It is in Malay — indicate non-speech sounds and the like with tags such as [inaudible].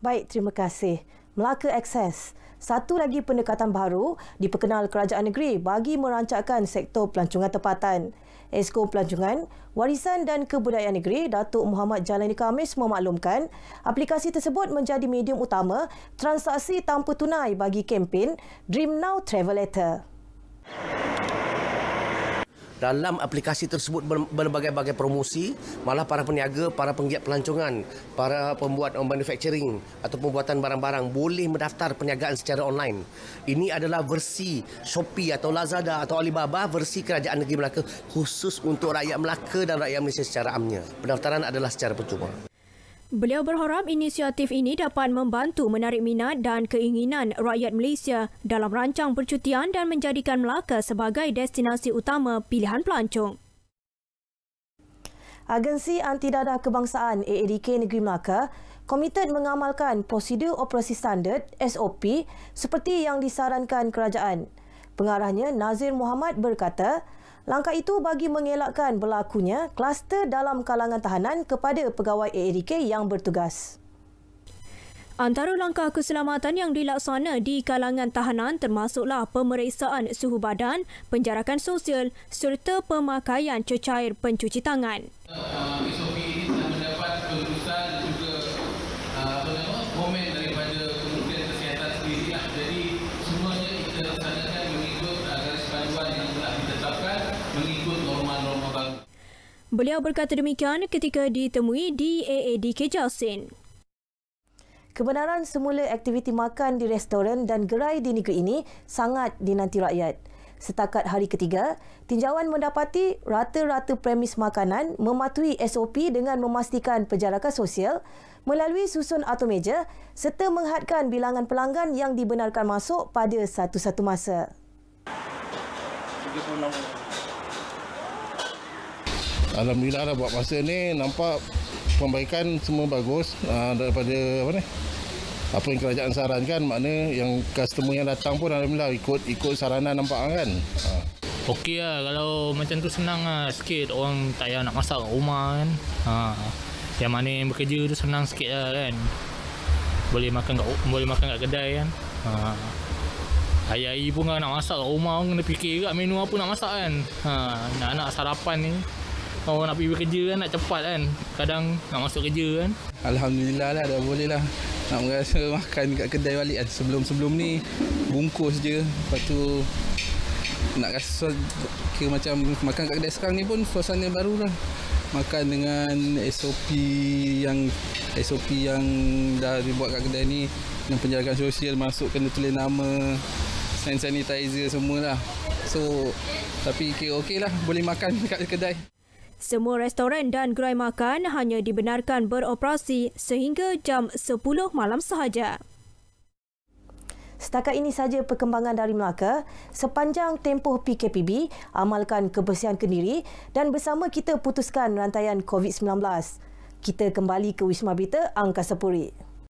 Baik, terima kasih. Melaka Access. Satu lagi pendekatan baru diperkenal kerajaan negeri bagi merancangkan sektor pelancongan tempatan. Esko Pelancongan, Warisan dan Kebudayaan Negeri Datuk Muhammad Jalani Kamis memaklumkan aplikasi tersebut menjadi medium utama transaksi tanpa tunai bagi kempen Dream Now Travel Letter dalam aplikasi tersebut berbagai-bagai promosi malah para peniaga, para penggiat pelancongan, para pembuat manufacturing atau pembuatan barang-barang boleh mendaftar perniagaan secara online. Ini adalah versi Shopee atau Lazada atau Alibaba versi Kerajaan Negeri Melaka khusus untuk rakyat Melaka dan rakyat Malaysia secara amnya. Pendaftaran adalah secara percuma. Beliau berharap inisiatif ini dapat membantu menarik minat dan keinginan rakyat Malaysia dalam rancang percutian dan menjadikan Melaka sebagai destinasi utama pilihan pelancong. Agensi Antidadah Kebangsaan AADK Negeri Melaka komited mengamalkan prosedur operasi standard SOP seperti yang disarankan kerajaan. Pengarahnya Nazir Muhammad berkata, Langkah itu bagi mengelakkan berlakunya kluster dalam kalangan tahanan kepada pegawai AADK yang bertugas. Antara langkah keselamatan yang dilaksana di kalangan tahanan termasuklah pemeriksaan suhu badan, penjarakan sosial serta pemakaian cecair pencuci tangan. Beliau berkata demikian ketika ditemui di AAD Kejausin. Kebenaran semula aktiviti makan di restoran dan gerai di negeri ini sangat dinanti rakyat. Setakat hari ketiga, tinjauan mendapati rata-rata premis makanan mematuhi SOP dengan memastikan penjarakan sosial melalui susun atau meja serta menghadkan bilangan pelanggan yang dibenarkan masuk pada satu-satu masa. Alhamdulillah lah buat masa ni nampak pembaikan semua bagus uh, daripada apa ni apa yang kerajaan sarankan makna yang customer yang datang pun Alhamdulillah ikut ikut saranan nampak lah kan uh. Ah. ok lah kalau macam tu senang lah sikit orang tak payah nak masak kat rumah kan ha. yang mana yang bekerja tu senang sikit lah kan boleh makan kat, boleh makan kat kedai kan ha. Ayah-ayah pun kan nak masak kat rumah kena fikir juga menu apa nak masak kan ha. Nak-nak sarapan ni kalau nak pergi kerja kan nak cepat kan Kadang nak masuk kerja kan Alhamdulillah lah dah boleh lah Nak merasa [laughs] makan kat kedai balik kan Sebelum-sebelum ni bungkus je Lepas tu nak rasa kira macam makan kat kedai sekarang ni pun suasana baru lah Makan dengan SOP yang SOP yang dah dibuat kat kedai ni Dengan penjagaan sosial masuk kena tulis nama Sanitizer lah. So tapi kira okey lah boleh makan [laughs] kat kedai semua restoran dan gerai makan hanya dibenarkan beroperasi sehingga jam 10 malam sahaja. Setakat ini saja perkembangan dari Melaka. Sepanjang tempoh PKPB, amalkan kebersihan kendiri dan bersama kita putuskan rantaian COVID-19. Kita kembali ke Wisma Bita, Angkasa Puri.